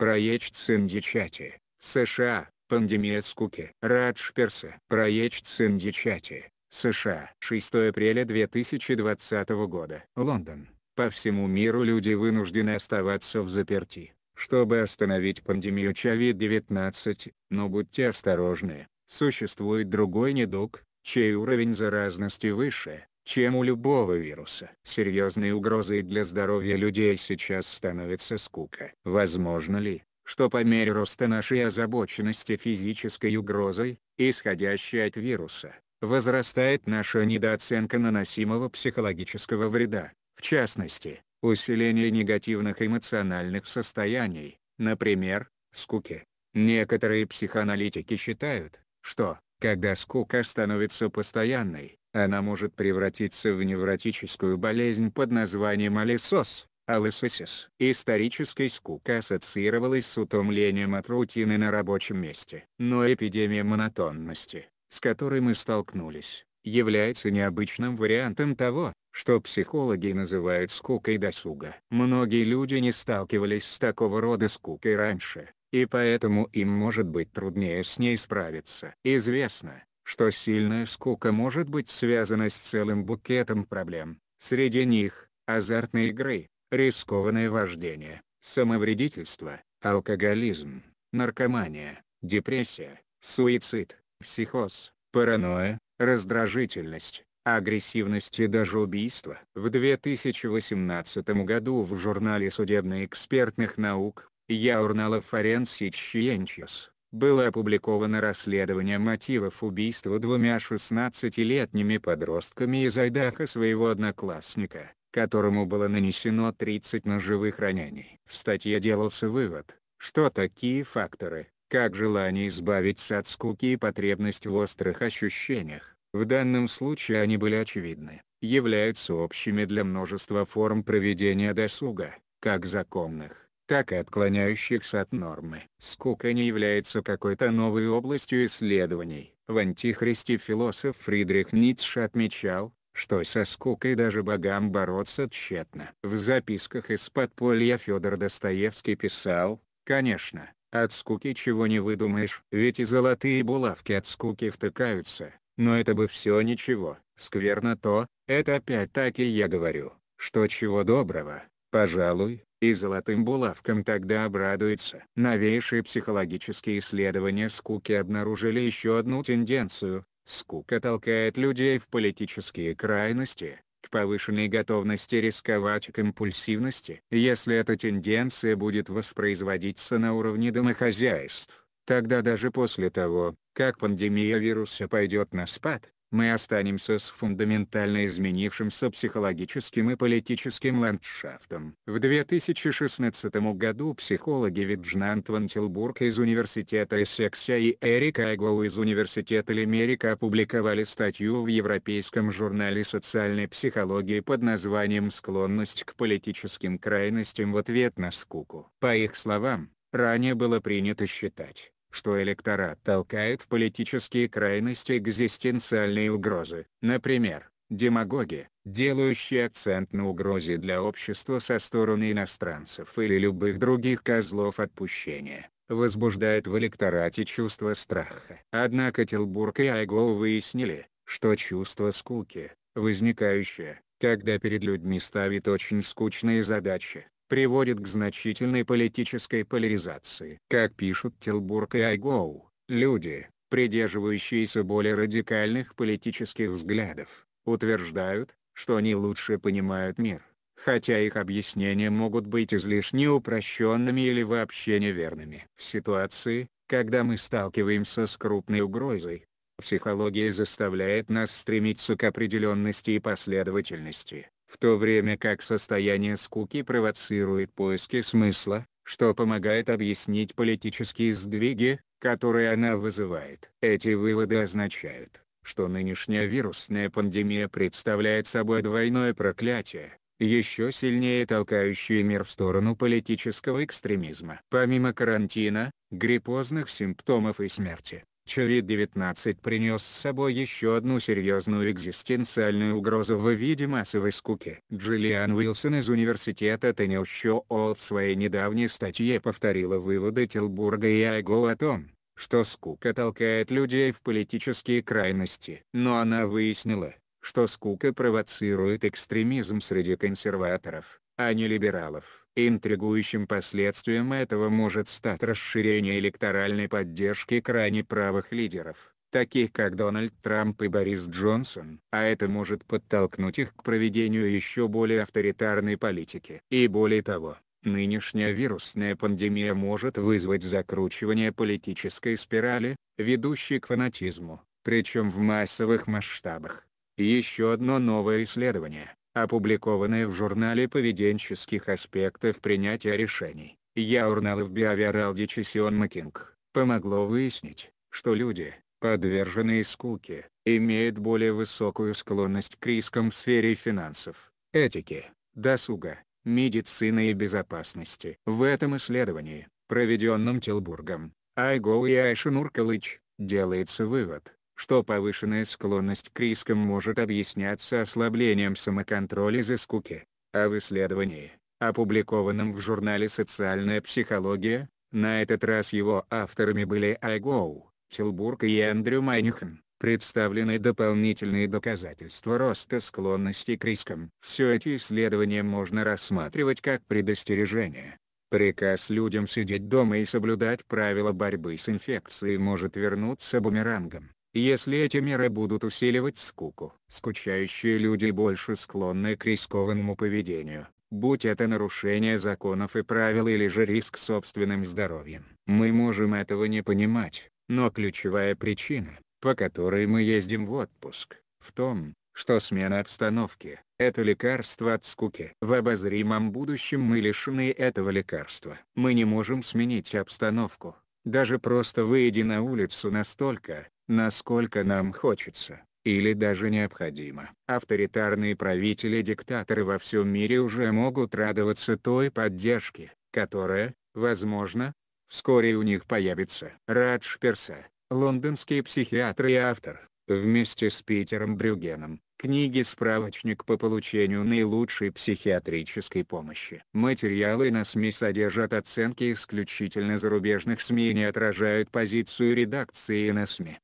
проект синдичати, США, пандемия скуки. Радж Перса, проект синдичати, США. 6 апреля 2020 года. Лондон. По всему миру люди вынуждены оставаться в заперти, чтобы остановить пандемию COVID-19, но будьте осторожны, существует другой недуг, чей уровень заразности выше, чем у любого вируса. Серьезной угрозой для здоровья людей сейчас становится скука. Возможно ли, что по мере роста нашей озабоченности физической угрозой, исходящей от вируса, возрастает наша недооценка наносимого психологического вреда, в частности, усиление негативных эмоциональных состояний, например, скуки. Некоторые психоаналитики считают, что, когда скука становится постоянной, она может превратиться в невротическую болезнь под названием алисос, алисосис. Историческая скука ассоциировалась с утомлением от рутины на рабочем месте. Но эпидемия монотонности, с которой мы столкнулись, является необычным вариантом того, что психологи называют скукой досуга. Многие люди не сталкивались с такого рода скукой раньше, и поэтому им может быть труднее с ней справиться. Известно, что сильная скука может быть связана с целым букетом проблем, среди них, азартные игры, рискованное вождение, самовредительство, алкоголизм, наркомания, депрессия, суицид, психоз, паранойя, раздражительность, агрессивность и даже убийство. В 2018 году в журнале судебно-экспертных наук Journal of Forensic Sciences было опубликовано расследование мотивов убийства двумя 16-летними подростками из Айдаха своего одноклассника, которому было нанесено 30 ножевых ранений. В статье делался вывод, что такие факторы, как желание избавиться от скуки и потребность в острых ощущениях, в данном случае они были очевидны, являются общими для множества форм проведения досуга, как законных, так и отклоняющихся от нормы. Скука не является какой-то новой областью исследований. В антихристе философ Фридрих Ницше отмечал, что со скукой даже богам бороться тщетно. В записках из подполья Федор Достоевский писал, конечно, от скуки чего не выдумаешь, ведь и золотые булавки от скуки втыкаются, но это бы все ничего, скверно то, это опять-таки я говорю, что чего доброго, пожалуй, и золотым булавкам тогда обрадуется. Новейшие психологические исследования скуки обнаружили еще одну тенденцию. Скука толкает людей в политические крайности, к повышенной готовности рисковать к импульсивности. Если эта тенденция будет воспроизводиться на уровне домохозяйств, тогда даже после того, как пандемия вируса пойдет на спад, мы останемся с фундаментально изменившимся психологическим и политическим ландшафтом. В 2016 году психологи Виджнант Вантилбург из Университета Эссекса и Эрик Айгоу из Университета Лимерика опубликовали статью в европейском журнале социальной психологии под названием «Склонность к политическим крайностям в ответ на скуку». По их словам, ранее было принято считать что электорат толкает в политические крайности экзистенциальные угрозы. Например, демагоги, делающие акцент на угрозе для общества со стороны иностранцев или любых других козлов отпущения, возбуждают в электорате чувство страха. Однако Тилбург и Айго выяснили, что чувство скуки, возникающее, когда перед людьми ставит очень скучные задачи, приводит к значительной политической поляризации. Как пишут Тилбург и Айгоу, люди, придерживающиеся более радикальных политических взглядов, утверждают, что они лучше понимают мир, хотя их объяснения могут быть излишне упрощенными или вообще неверными. В ситуации, когда мы сталкиваемся с крупной угрозой, психология заставляет нас стремиться к определенности и последовательности в то время как состояние скуки провоцирует поиски смысла, что помогает объяснить политические сдвиги, которые она вызывает. Эти выводы означают, что нынешняя вирусная пандемия представляет собой двойное проклятие, еще сильнее толкающее мир в сторону политического экстремизма. Помимо карантина, гриппозных симптомов и смерти, COVID-19 принес с собой еще одну серьезную экзистенциальную угрозу в виде массовой скуки. Джиллиан Уилсон из университета Теннеусчо в своей недавней статье повторила выводы Тилбурга и Айго о том, что скука толкает людей в политические крайности. Но она выяснила, что скука провоцирует экстремизм среди консерваторов, а не либералов. Интригующим последствием этого может стать расширение электоральной поддержки крайне правых лидеров, таких как Дональд Трамп и Борис Джонсон. А это может подтолкнуть их к проведению еще более авторитарной политики. И более того, Нынешняя вирусная пандемия может вызвать закручивание политической спирали, ведущей к фанатизму, причем в массовых масштабах. Еще одно новое исследование, опубликованное в журнале поведенческих аспектов принятия решений, Journal of Behavioral Decision помогло выяснить, что люди, подверженные скуке, имеют более высокую склонность к рискам в сфере финансов, этики, досуга, медицины и безопасности. В этом исследовании, проведенном Тилбургом, Айго и Айшинур Калыч, делается вывод, что повышенная склонность к рискам может объясняться ослаблением самоконтроля за скуки, а в исследовании, опубликованном в журнале «Социальная психология», на этот раз его авторами были Айгоу, Тилбург и Эндрю Майнихен, представлены дополнительные доказательства роста склонности к рискам. Все эти исследования можно рассматривать как предостережение. Приказ людям сидеть дома и соблюдать правила борьбы с инфекцией может вернуться бумерангом. Если эти меры будут усиливать скуку, скучающие люди больше склонны к рискованному поведению, будь это нарушение законов и правил или же риск собственным здоровьем. Мы можем этого не понимать, но ключевая причина, по которой мы ездим в отпуск, в том, что смена обстановки – это лекарство от скуки. В обозримом будущем мы лишены этого лекарства. Мы не можем сменить обстановку, даже просто выйдя на улицу настолько, насколько нам хочется, или даже необходимо. Авторитарные правители-диктаторы во всем мире уже могут радоваться той поддержке, которая, возможно, вскоре у них появится. Радж Перса, лондонский психиатр и автор, вместе с Питером Брюгеном, книги «Справочник по получению наилучшей психиатрической помощи». Материалы на СМИ содержат оценки исключительно зарубежных СМИ и не отражают позицию редакции на СМИ.